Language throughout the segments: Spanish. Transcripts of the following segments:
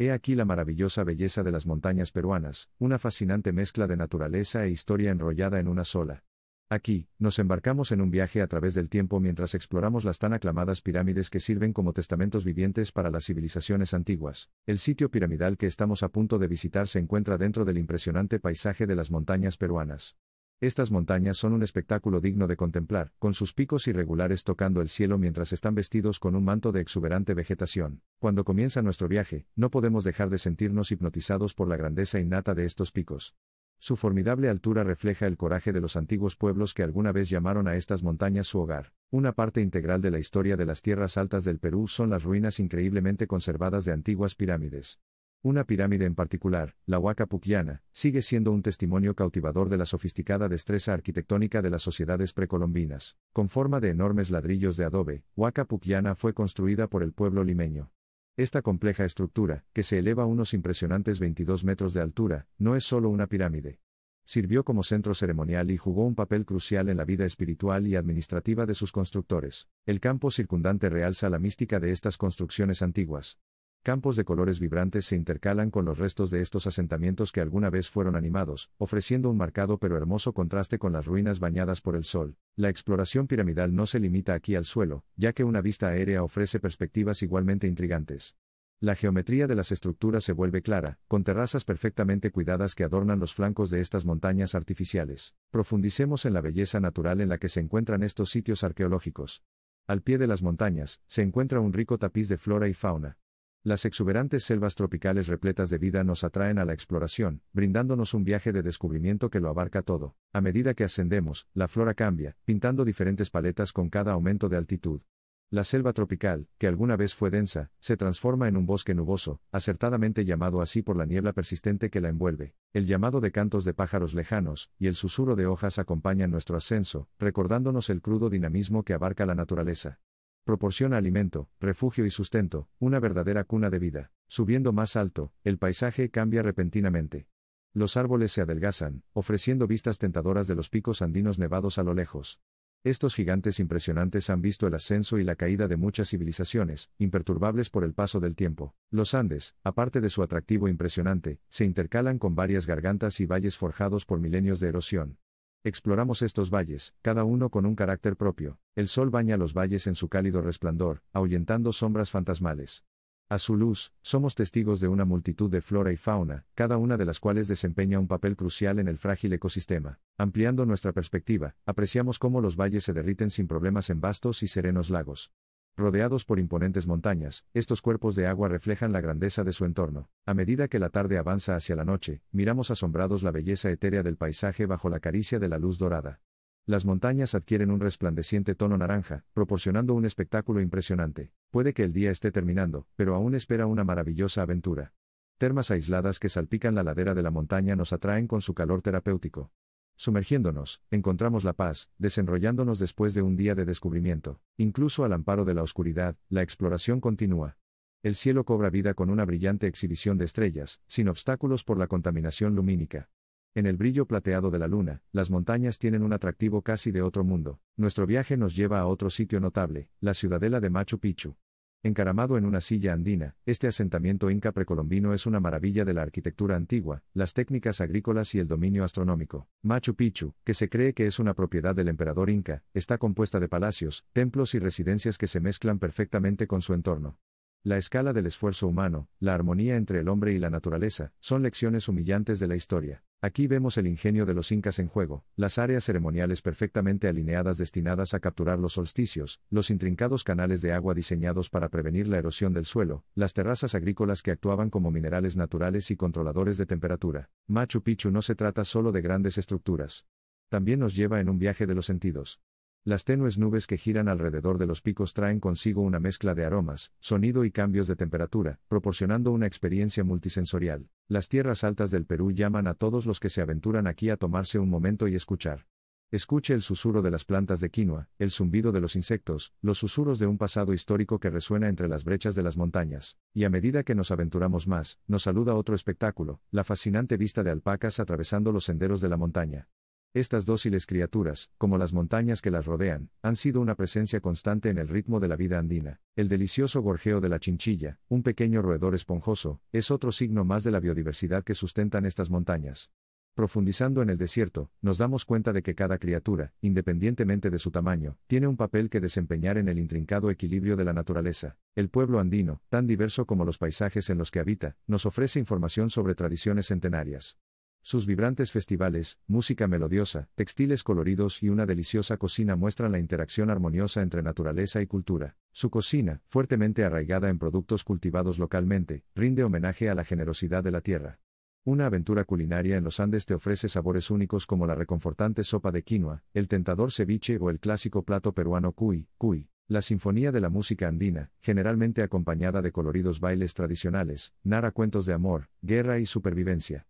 He aquí la maravillosa belleza de las montañas peruanas, una fascinante mezcla de naturaleza e historia enrollada en una sola. Aquí, nos embarcamos en un viaje a través del tiempo mientras exploramos las tan aclamadas pirámides que sirven como testamentos vivientes para las civilizaciones antiguas. El sitio piramidal que estamos a punto de visitar se encuentra dentro del impresionante paisaje de las montañas peruanas. Estas montañas son un espectáculo digno de contemplar, con sus picos irregulares tocando el cielo mientras están vestidos con un manto de exuberante vegetación. Cuando comienza nuestro viaje, no podemos dejar de sentirnos hipnotizados por la grandeza innata de estos picos. Su formidable altura refleja el coraje de los antiguos pueblos que alguna vez llamaron a estas montañas su hogar. Una parte integral de la historia de las tierras altas del Perú son las ruinas increíblemente conservadas de antiguas pirámides. Una pirámide en particular, la Huaca Puquiana, sigue siendo un testimonio cautivador de la sofisticada destreza arquitectónica de las sociedades precolombinas. Con forma de enormes ladrillos de adobe, Huaca Puquiana fue construida por el pueblo limeño. Esta compleja estructura, que se eleva a unos impresionantes 22 metros de altura, no es solo una pirámide. Sirvió como centro ceremonial y jugó un papel crucial en la vida espiritual y administrativa de sus constructores. El campo circundante realza la mística de estas construcciones antiguas. Campos de colores vibrantes se intercalan con los restos de estos asentamientos que alguna vez fueron animados, ofreciendo un marcado pero hermoso contraste con las ruinas bañadas por el sol. La exploración piramidal no se limita aquí al suelo, ya que una vista aérea ofrece perspectivas igualmente intrigantes. La geometría de las estructuras se vuelve clara, con terrazas perfectamente cuidadas que adornan los flancos de estas montañas artificiales. Profundicemos en la belleza natural en la que se encuentran estos sitios arqueológicos. Al pie de las montañas, se encuentra un rico tapiz de flora y fauna. Las exuberantes selvas tropicales repletas de vida nos atraen a la exploración, brindándonos un viaje de descubrimiento que lo abarca todo. A medida que ascendemos, la flora cambia, pintando diferentes paletas con cada aumento de altitud. La selva tropical, que alguna vez fue densa, se transforma en un bosque nuboso, acertadamente llamado así por la niebla persistente que la envuelve. El llamado de cantos de pájaros lejanos y el susurro de hojas acompañan nuestro ascenso, recordándonos el crudo dinamismo que abarca la naturaleza proporciona alimento, refugio y sustento, una verdadera cuna de vida. Subiendo más alto, el paisaje cambia repentinamente. Los árboles se adelgazan, ofreciendo vistas tentadoras de los picos andinos nevados a lo lejos. Estos gigantes impresionantes han visto el ascenso y la caída de muchas civilizaciones, imperturbables por el paso del tiempo. Los Andes, aparte de su atractivo impresionante, se intercalan con varias gargantas y valles forjados por milenios de erosión. Exploramos estos valles, cada uno con un carácter propio. El sol baña los valles en su cálido resplandor, ahuyentando sombras fantasmales. A su luz, somos testigos de una multitud de flora y fauna, cada una de las cuales desempeña un papel crucial en el frágil ecosistema. Ampliando nuestra perspectiva, apreciamos cómo los valles se derriten sin problemas en vastos y serenos lagos. Rodeados por imponentes montañas, estos cuerpos de agua reflejan la grandeza de su entorno. A medida que la tarde avanza hacia la noche, miramos asombrados la belleza etérea del paisaje bajo la caricia de la luz dorada. Las montañas adquieren un resplandeciente tono naranja, proporcionando un espectáculo impresionante. Puede que el día esté terminando, pero aún espera una maravillosa aventura. Termas aisladas que salpican la ladera de la montaña nos atraen con su calor terapéutico. Sumergiéndonos, encontramos la paz, desenrollándonos después de un día de descubrimiento. Incluso al amparo de la oscuridad, la exploración continúa. El cielo cobra vida con una brillante exhibición de estrellas, sin obstáculos por la contaminación lumínica. En el brillo plateado de la luna, las montañas tienen un atractivo casi de otro mundo. Nuestro viaje nos lleva a otro sitio notable, la ciudadela de Machu Picchu. Encaramado en una silla andina, este asentamiento inca precolombino es una maravilla de la arquitectura antigua, las técnicas agrícolas y el dominio astronómico. Machu Picchu, que se cree que es una propiedad del emperador inca, está compuesta de palacios, templos y residencias que se mezclan perfectamente con su entorno. La escala del esfuerzo humano, la armonía entre el hombre y la naturaleza, son lecciones humillantes de la historia. Aquí vemos el ingenio de los incas en juego, las áreas ceremoniales perfectamente alineadas destinadas a capturar los solsticios, los intrincados canales de agua diseñados para prevenir la erosión del suelo, las terrazas agrícolas que actuaban como minerales naturales y controladores de temperatura. Machu Picchu no se trata solo de grandes estructuras. También nos lleva en un viaje de los sentidos. Las tenues nubes que giran alrededor de los picos traen consigo una mezcla de aromas, sonido y cambios de temperatura, proporcionando una experiencia multisensorial. Las tierras altas del Perú llaman a todos los que se aventuran aquí a tomarse un momento y escuchar. Escuche el susurro de las plantas de quinoa, el zumbido de los insectos, los susurros de un pasado histórico que resuena entre las brechas de las montañas, y a medida que nos aventuramos más, nos saluda otro espectáculo, la fascinante vista de alpacas atravesando los senderos de la montaña. Estas dóciles criaturas, como las montañas que las rodean, han sido una presencia constante en el ritmo de la vida andina. El delicioso gorjeo de la chinchilla, un pequeño roedor esponjoso, es otro signo más de la biodiversidad que sustentan estas montañas. Profundizando en el desierto, nos damos cuenta de que cada criatura, independientemente de su tamaño, tiene un papel que desempeñar en el intrincado equilibrio de la naturaleza. El pueblo andino, tan diverso como los paisajes en los que habita, nos ofrece información sobre tradiciones centenarias. Sus vibrantes festivales, música melodiosa, textiles coloridos y una deliciosa cocina muestran la interacción armoniosa entre naturaleza y cultura. Su cocina, fuertemente arraigada en productos cultivados localmente, rinde homenaje a la generosidad de la tierra. Una aventura culinaria en los Andes te ofrece sabores únicos como la reconfortante sopa de quinoa, el tentador ceviche o el clásico plato peruano cuy, cuy. La Sinfonía de la Música Andina, generalmente acompañada de coloridos bailes tradicionales, narra cuentos de amor, guerra y supervivencia.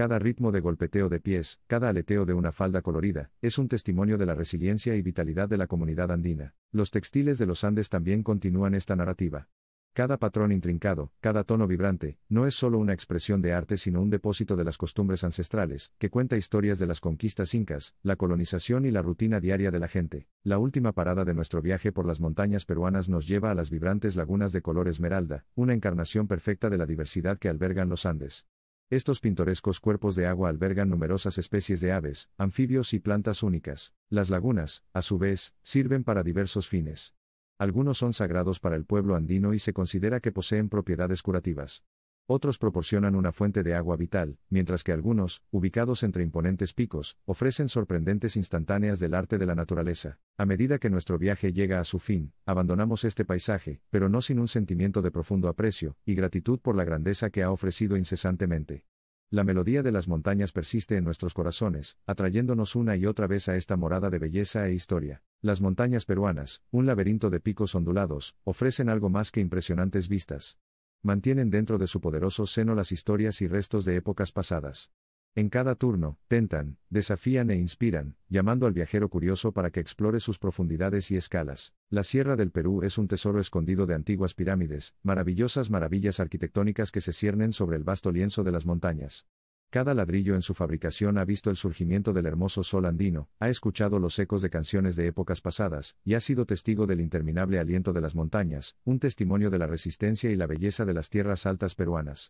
Cada ritmo de golpeteo de pies, cada aleteo de una falda colorida, es un testimonio de la resiliencia y vitalidad de la comunidad andina. Los textiles de los Andes también continúan esta narrativa. Cada patrón intrincado, cada tono vibrante, no es solo una expresión de arte sino un depósito de las costumbres ancestrales, que cuenta historias de las conquistas incas, la colonización y la rutina diaria de la gente. La última parada de nuestro viaje por las montañas peruanas nos lleva a las vibrantes lagunas de color esmeralda, una encarnación perfecta de la diversidad que albergan los Andes. Estos pintorescos cuerpos de agua albergan numerosas especies de aves, anfibios y plantas únicas. Las lagunas, a su vez, sirven para diversos fines. Algunos son sagrados para el pueblo andino y se considera que poseen propiedades curativas. Otros proporcionan una fuente de agua vital, mientras que algunos, ubicados entre imponentes picos, ofrecen sorprendentes instantáneas del arte de la naturaleza. A medida que nuestro viaje llega a su fin, abandonamos este paisaje, pero no sin un sentimiento de profundo aprecio y gratitud por la grandeza que ha ofrecido incesantemente. La melodía de las montañas persiste en nuestros corazones, atrayéndonos una y otra vez a esta morada de belleza e historia. Las montañas peruanas, un laberinto de picos ondulados, ofrecen algo más que impresionantes vistas mantienen dentro de su poderoso seno las historias y restos de épocas pasadas. En cada turno, tentan, desafían e inspiran, llamando al viajero curioso para que explore sus profundidades y escalas. La Sierra del Perú es un tesoro escondido de antiguas pirámides, maravillosas maravillas arquitectónicas que se ciernen sobre el vasto lienzo de las montañas. Cada ladrillo en su fabricación ha visto el surgimiento del hermoso sol andino, ha escuchado los ecos de canciones de épocas pasadas, y ha sido testigo del interminable aliento de las montañas, un testimonio de la resistencia y la belleza de las tierras altas peruanas.